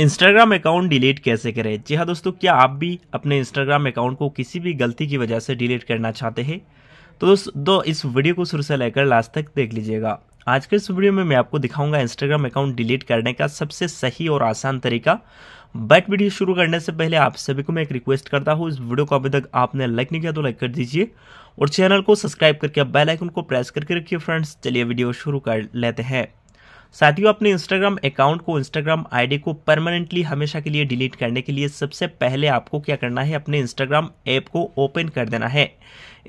Instagram account delete कैसे करें जी हाँ दोस्तों क्या आप भी अपने इंस्टाग्राम अकाउंट को किसी भी गलती की वजह से डिलीट करना चाहते हैं तो दोस्तों इस वीडियो को शुरू से लेकर लास्ट तक देख लीजिएगा आज के इस वीडियो में मैं आपको दिखाऊंगा इंस्टाग्राम अकाउंट डिलीट करने का सबसे सही और आसान तरीका बट वीडियो शुरू करने से पहले आप सभी को मैं एक रिक्वेस्ट करता हूँ इस वीडियो को अभी तक आपने लाइक नहीं किया तो लाइक कर दीजिए और चैनल को सब्सक्राइब करके बेल आइकन को प्रेस करके रखिए फ्रेंड्स चलिए वीडियो शुरू कर लेते हैं साथियों अपने इंस्टाग्राम अकाउंट को इंस्टाग्राम आईडी को परमानेंटली हमेशा के लिए डिलीट करने के लिए सबसे पहले आपको क्या करना है अपने इंस्टाग्राम ऐप को ओपन कर देना है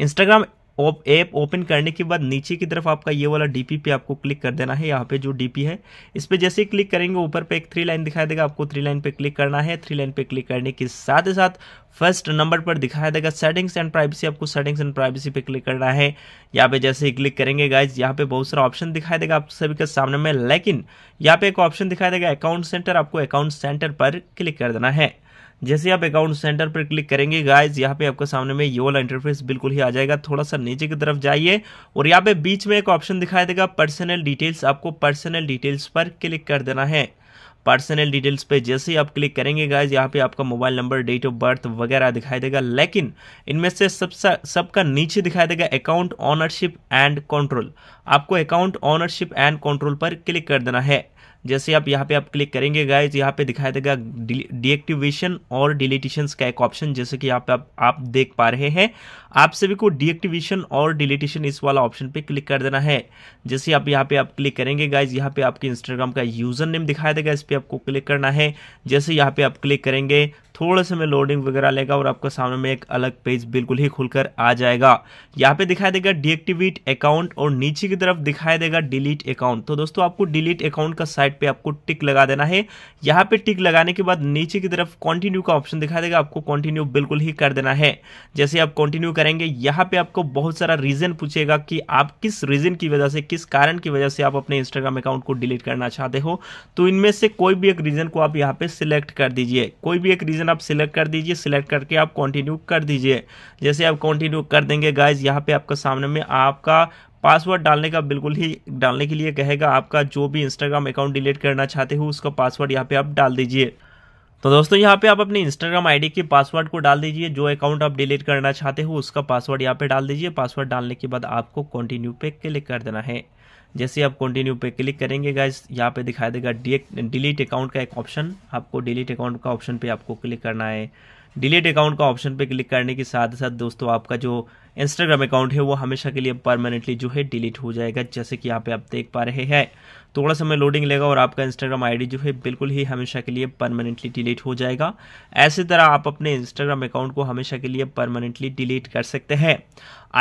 इंस्टाग्राम ओप ऐप ओपन करने के बाद नीचे की तरफ आपका ये वाला डीपी पे आपको क्लिक कर देना है यहाँ पे जो डीपी है इस पर जैसे ही क्लिक करेंगे ऊपर पे एक थ्री लाइन दिखाई देगा आपको थ्री लाइन पे क्लिक करना है थ्री लाइन पे क्लिक करने के साथ ही साथ फर्स्ट नंबर पर दिखाया देगा सेटिंग्स एंड प्राइवेसी आपको सेटिंग्स एंड प्राइवेसी पे क्लिक करना है यहाँ पे जैसे ही क्लिक करेंगे गाइज यहाँ पे बहुत सारा ऑप्शन दिखाई देगा आप सभी के सामने में लेकिन यहाँ पे एक ऑप्शन दिखाई देगा अकाउंट सेंटर आपको अकाउंट सेंटर पर क्लिक कर देना है जैसे आप अकाउंट सेंटर पर क्लिक करेंगे गाइज यहाँ पे आपके सामने में ये वाला इंटरफेस बिल्कुल ही आ जाएगा थोड़ा सा नीचे की तरफ जाइए और यहाँ पे बीच में एक ऑप्शन दिखाई देगा पर्सनल डिटेल्स आपको पर्सनल डिटेल्स पर क्लिक कर देना है पर्सनल डिटेल्स पे जैसे ही आप क्लिक करेंगे गाइज यहाँ पे आपका mobile number date of birth वगैरह दिखाई देगा लेकिन इनमें से सबसे सबका नीचे दिखाई देगा अकाउंट ऑनरशिप एंड कंट्रोल आपको अकाउंट ऑनरशिप एंड कंट्रोल पर क्लिक कर देना है जैसे आप यहाँ पे आप क्लिक करेंगे गाइज यहाँ पे दिखाई देगा डीएक्टिवेशन और डिलीटिशन का एक ऑप्शन जैसे कि यहाँ पे आप, आप देख पा रहे हैं आप सभी को डीएक्टिवेशन और डिलीटेशन इस वाला ऑप्शन पे क्लिक कर देना है जैसे आप यहाँ पे आप क्लिक करेंगे गाइज यहाँ पे आपके इंस्टाग्राम का यूजर नेम दिखाई देगा इस पर आपको क्लिक करना है जैसे यहाँ पे आप क्लिक करेंगे थोड़ा समय लोडिंग वगैरह लेगा और आपका सामने में एक अलग पेज बिल्कुल ही खुलकर आ जाएगा यहाँ पे दिखाई देगा डीएक्टिवेट अकाउंट और नीचे की तरफ दिखाई देगा डिलीट अकाउंट तो दोस्तों आपको डिलीट अकाउंट का साइड टाइप पे आपको टिक लगा देना है यहाँ पे टिक लगाने के बाद नीचे की तरफ कंटिन्यू का ऑप्शन दिखा देगा आपको कंटिन्यू बिल्कुल ही कर देना है जैसे आप कंटिन्यू करेंगे यहाँ पे आपको बहुत सारा रीजन पूछेगा कि आप किस रीजन की वजह से किस कारण की वजह से आप अपने इंस्टाग्राम अकाउंट को डिलीट करना चाहते हो तो इनमें से कोई भी एक रीजन को आप यहाँ पे सिलेक्ट कर दीजिए कोई भी एक रीजन आप सिलेक्ट कर दीजिए सिलेक्ट करके आप कॉन्टिन्यू कर दीजिए जैसे आप कॉन्टिन्यू कर देंगे गाइज यहाँ पे आपका सामने में आपका पासवर्ड डालने का बिल्कुल ही डालने के लिए कहेगा आपका जो भी इंस्टाग्राम अकाउंट डिलीट करना चाहते हो उसका पासवर्ड यहाँ पे आप डाल दीजिए तो दोस्तों यहाँ पे आप अपने इंस्टाग्राम आईडी के पासवर्ड को डाल दीजिए जो अकाउंट आप डिलीट करना चाहते हो उसका पासवर्ड यहाँ पे डाल दीजिए पासवर्ड डालने के बाद आपको कंटिन्यू पे क्लिक कर देना है जैसे आप कंटिन्यू पे क्लिक करेंगे गाइज यहाँ पे दिखाई देगा डिलीट अकाउंट का एक ऑप्शन आपको डिलीट अकाउंट का ऑप्शन पे आपको क्लिक करना है डिलीट अकाउंट का ऑप्शन पे क्लिक करने के साथ साथ दोस्तों आपका जो इंस्टाग्राम अकाउंट है वो हमेशा के लिए परमानेंटली जो है डिलीट हो जाएगा जैसे कि यहाँ पे आप देख पा रहे हैं थोड़ा समय लोडिंग लेगा और आपका इंस्टाग्राम आईडी जो है बिल्कुल ही हमेशा के लिए परमानेंटली डिलीट हो जाएगा ऐसी तरह आप अपने इंस्टाग्राम अकाउंट को हमेशा के लिए परमानेंटली डिलीट कर सकते हैं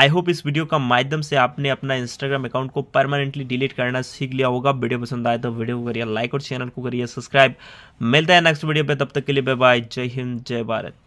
आई होप इस वीडियो का माध्यम से आपने अपना इंस्टाग्राम अकाउंट को परमानेंटली डिलीट करना सीख लिया होगा वीडियो पसंद आए तो वीडियो को करिए लाइक और चैनल को करिए सब्सक्राइब मिलता है नेक्स्ट वीडियो पर तब तक के लिए बाय बाय जय हिंद जय भारत